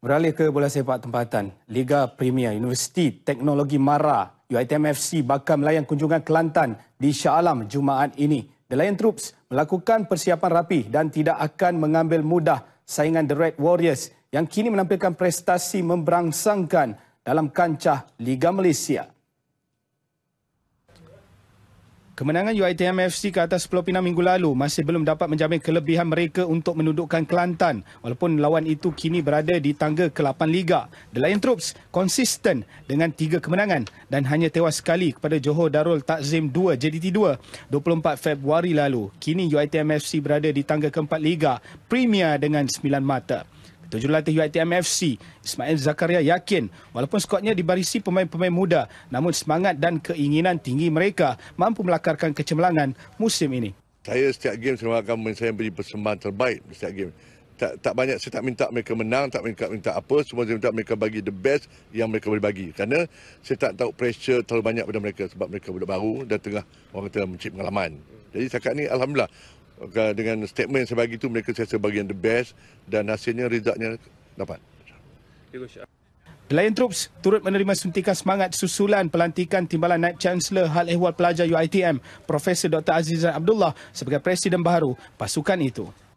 Beralih ke bola sepak tempatan, Liga Premier Universiti Teknologi Mara UITMFC bakal melayan kunjungan Kelantan di Shah Alam Jumaat ini. The Lion Troops melakukan persiapan rapi dan tidak akan mengambil mudah saingan The Red Warriors yang kini menampilkan prestasi memberangsangkan dalam kancah Liga Malaysia. Kemenangan UITM FC ke atas Pulau Pinang minggu lalu masih belum dapat menjamin kelebihan mereka untuk menundukkan Kelantan walaupun lawan itu kini berada di tangga ke-8 Liga. The Lion Troops konsisten dengan tiga kemenangan dan hanya tewas sekali kepada Johor Darul Takzim 2 JDT2 24 Februari lalu. Kini UITM FC berada di tangga ke-4 Liga Premier dengan 9 mata. Tujuh latih UITM FC, Ismail Zakaria yakin walaupun skuadnya dibarisi pemain-pemain muda, namun semangat dan keinginan tinggi mereka mampu melakarkan kecemerlangan musim ini. Saya setiap game saya akan men- saya beri persembahan terbaik setiap game. Tak, tak banyak saya tak minta mereka menang, tak minta minta apa, semua saya minta mereka bagi the best yang mereka boleh bagi. Karena saya tak tahu pressure terlalu banyak pada mereka sebab mereka budak baru dan tengah orang tengah mencip pengalaman. Jadi setakat ni alhamdulillah dengan statement saya bagi mereka saya rasa yang the best dan hasilnya rezeknya dapat. Pelayan Troops turut menerima suntikan semangat susulan pelantikan Timbalan Naib Chancellor Hal Ehwal Pelajar UITM Profesor Dr. Azizan Abdullah sebagai Presiden baru pasukan itu.